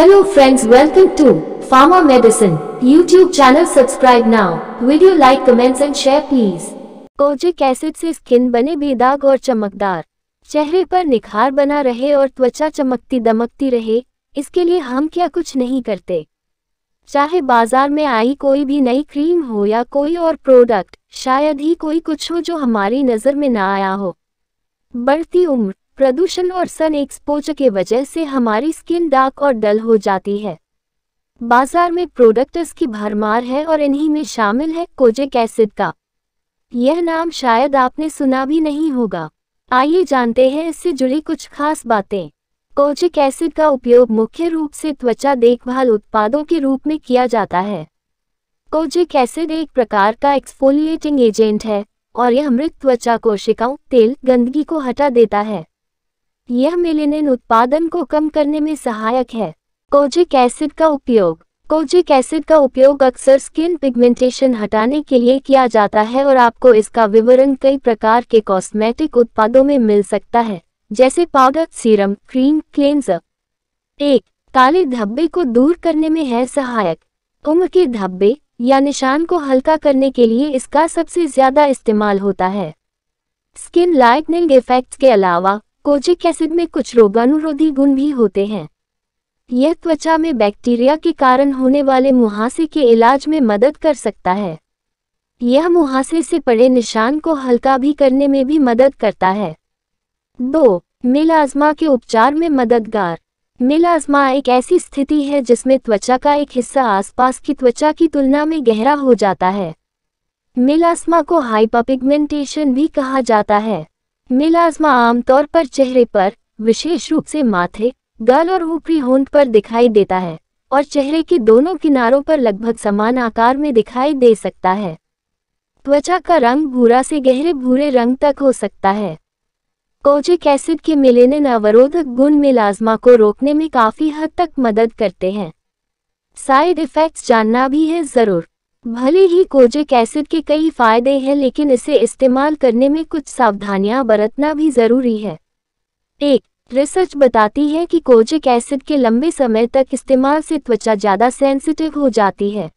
Hello friends welcome to Pharma Medicine YouTube channel subscribe now video like comments and share please kojic acid से skin बने बेदाग और चमकदार चेहरे पर निखार बना रहे और त्वचा चमकती दमकती रहे इसके लिए हम क्या कुछ नहीं करते चाहे बाजार में आई कोई भी नई क्रीम हो या कोई और प्रोडक्ट शायद ही कोई कुछ हो जो हमारी नज़र में न आया हो बढ़ती उम्र प्रदूषण और सन एक्सपोजर के वजह से हमारी स्किन डार्क और डल हो जाती है बाजार में प्रोडक्ट्स की भरमार है और इन्हीं में शामिल है कोजेक एसिड का यह नाम शायद आपने सुना भी नहीं होगा आइए जानते हैं इससे जुड़ी कुछ खास बातें कोजिक एसिड का उपयोग मुख्य रूप से त्वचा देखभाल उत्पादों के रूप में किया जाता है कोजिक एसिड एक प्रकार का एक्सफोलिएटिंग एजेंट है और यह मृत त्वचा कोशिकाओं तेल गंदगी को हटा देता है यह मिलेनिन उत्पादन को कम करने में सहायक है कोजिक एसिड का उपयोग कोजिक एसिड का उपयोग अक्सर स्किन पिगमेंटेशन हटाने के लिए किया जाता है और आपको इसका विवरण कई प्रकार के कॉस्मेटिक उत्पादों में मिल सकता है जैसे पाउडर सीरम क्रीम क्लेंजर एक काले धब्बे को दूर करने में है सहायक उम्र के धब्बे या निशान को हल्का करने के लिए इसका सबसे ज्यादा इस्तेमाल होता है स्किन लाइटनिंग इफेक्ट्स के अलावा कोजिक एसिड में कुछ रोगानुरोधी गुण भी होते हैं यह त्वचा में बैक्टीरिया के कारण होने वाले मुहासे के इलाज में मदद कर सकता है यह मुहासे से पड़े निशान को हल्का भी करने में भी मदद करता है दो मिलाजमा के उपचार में मददगार मिलाजमा एक ऐसी स्थिति है जिसमें त्वचा का एक हिस्सा आसपास की त्वचा की तुलना में गहरा हो जाता है मिलाजमा को हाइपापिगमेंटेशन भी कहा जाता है मिलाजमा आमतौर पर चेहरे पर विशेष रूप से माथे गल और ऊपरी होंद पर दिखाई देता है और चेहरे के दोनों किनारों पर लगभग समान आकार में दिखाई दे सकता है त्वचा का रंग भूरा से गहरे भूरे रंग तक हो सकता है कोजिक एसिड के ने अवरोधक गुण मिलाजमा को रोकने में काफ़ी हद तक मदद करते हैं साइड इफ़ेक्ट्स जानना भी है ज़रूर भले ही कोजिक एसिड के कई फायदे हैं लेकिन इसे इस्तेमाल करने में कुछ सावधानियां बरतना भी जरूरी है एक रिसर्च बताती है कि कोजिक एसिड के लंबे समय तक इस्तेमाल से त्वचा ज़्यादा सेंसिटिव हो जाती है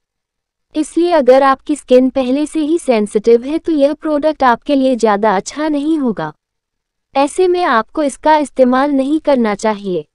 इसलिए अगर आपकी स्किन पहले से ही सेंसिटिव है तो यह प्रोडक्ट आपके लिए ज़्यादा अच्छा नहीं होगा ऐसे में आपको इसका इस्तेमाल नहीं करना चाहिए